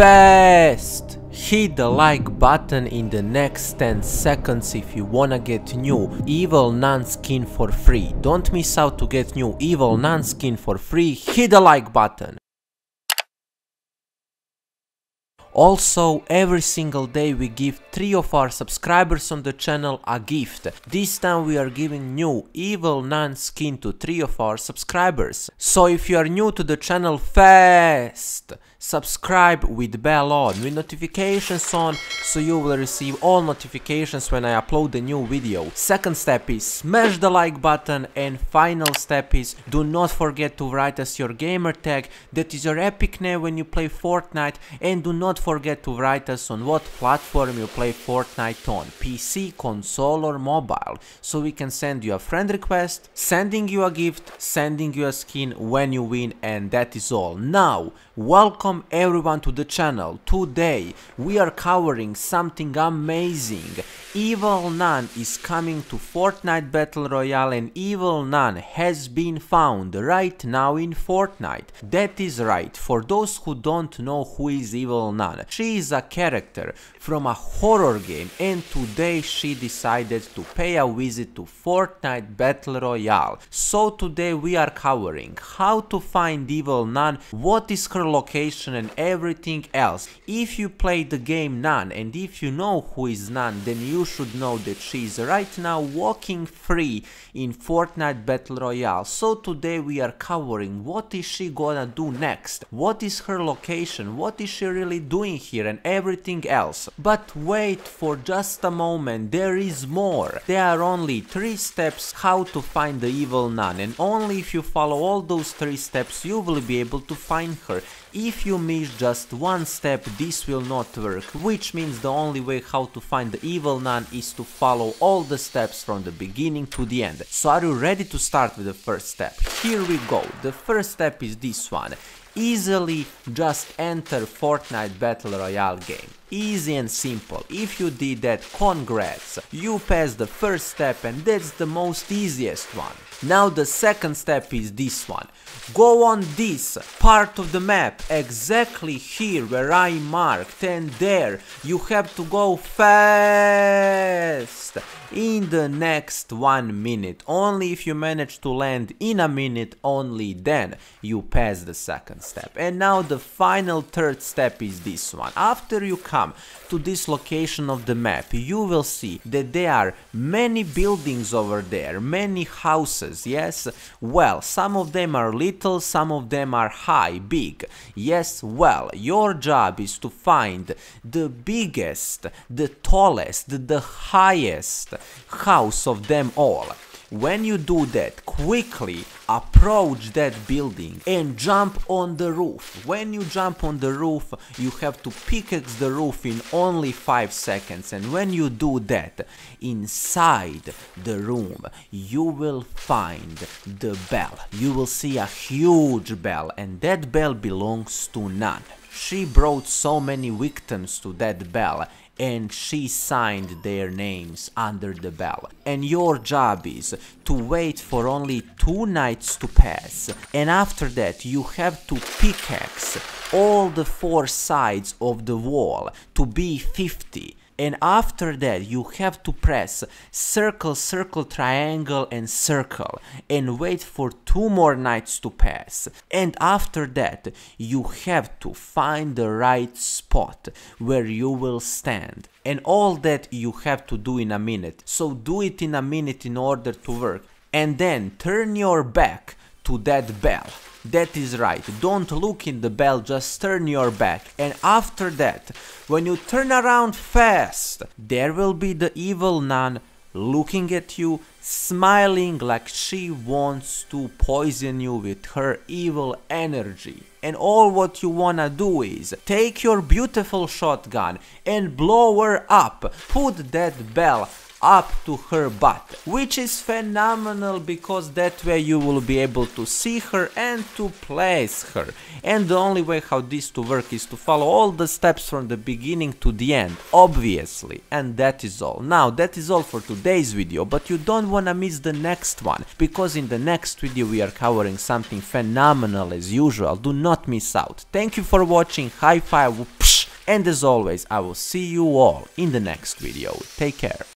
fast! Hit the like button in the next 10 seconds if you wanna get new evil nun skin for free. Don't miss out to get new evil nun skin for free, hit the like button! Also, every single day we give 3 of our subscribers on the channel a gift. This time we are giving new Evil Nun skin to 3 of our subscribers. So if you are new to the channel, fast! Subscribe with bell on, with notifications on, so you will receive all notifications when I upload a new video. Second step is smash the like button and final step is do not forget to write us your gamer tag, that is your epic name when you play Fortnite and do not forget to write us on what platform you play Fortnite on, PC, console or mobile, so we can send you a friend request, sending you a gift, sending you a skin when you win and that is all. Now, welcome welcome everyone to the channel. Today we are covering something amazing. Evil Nun is coming to Fortnite Battle Royale and Evil Nun has been found right now in Fortnite. That is right, for those who don't know who is Evil Nun, she is a character from a horror game and today she decided to pay a visit to Fortnite Battle Royale. So today we are covering how to find Evil Nun, what is her location and everything else. If you play the game Nan and if you know who is Nan then you should know that she is right now walking free in Fortnite Battle Royale. So today we are covering what is she gonna do next, what is her location, what is she really doing here and everything else. But wait for just a moment, there is more. There are only 3 steps how to find the evil nun and only if you follow all those 3 steps you will be able to find her if you miss just one step this will not work, which means the only way how to find the evil nun is to follow all the steps from the beginning to the end. So are you ready to start with the first step? Here we go, the first step is this one, easily just enter Fortnite Battle Royale game. Easy and simple. If you did that, congrats. You passed the first step and that's the most easiest one. Now the second step is this one. Go on this part of the map, exactly here where I marked and there you have to go fast in the next one minute. Only if you manage to land in a minute, only then you pass the second step. And now the final third step is this one. After you come come to this location of the map, you will see that there are many buildings over there, many houses, yes? Well, some of them are little, some of them are high, big. Yes, well, your job is to find the biggest, the tallest, the highest house of them all. When you do that, quickly approach that building and jump on the roof. When you jump on the roof, you have to pickaxe the roof in only 5 seconds and when you do that, inside the room, you will find the bell. You will see a huge bell and that bell belongs to none. She brought so many victims to that bell and she signed their names under the bell. And your job is to wait for only two nights to pass and after that you have to pickaxe all the four sides of the wall to be 50 and after that you have to press circle circle triangle and circle and wait for two more knights to pass and after that you have to find the right spot where you will stand and all that you have to do in a minute so do it in a minute in order to work and then turn your back to that bell that is right, don't look in the bell, just turn your back. And after that, when you turn around fast, there will be the evil nun looking at you, smiling like she wants to poison you with her evil energy. And all what you wanna do is take your beautiful shotgun and blow her up, put that bell up to her butt, which is phenomenal because that way you will be able to see her and to place her. And the only way how this to work is to follow all the steps from the beginning to the end, obviously. And that is all. Now that is all for today's video, but you don't wanna miss the next one, because in the next video we are covering something phenomenal as usual, do not miss out. Thank you for watching, high five, and as always I will see you all in the next video, take care.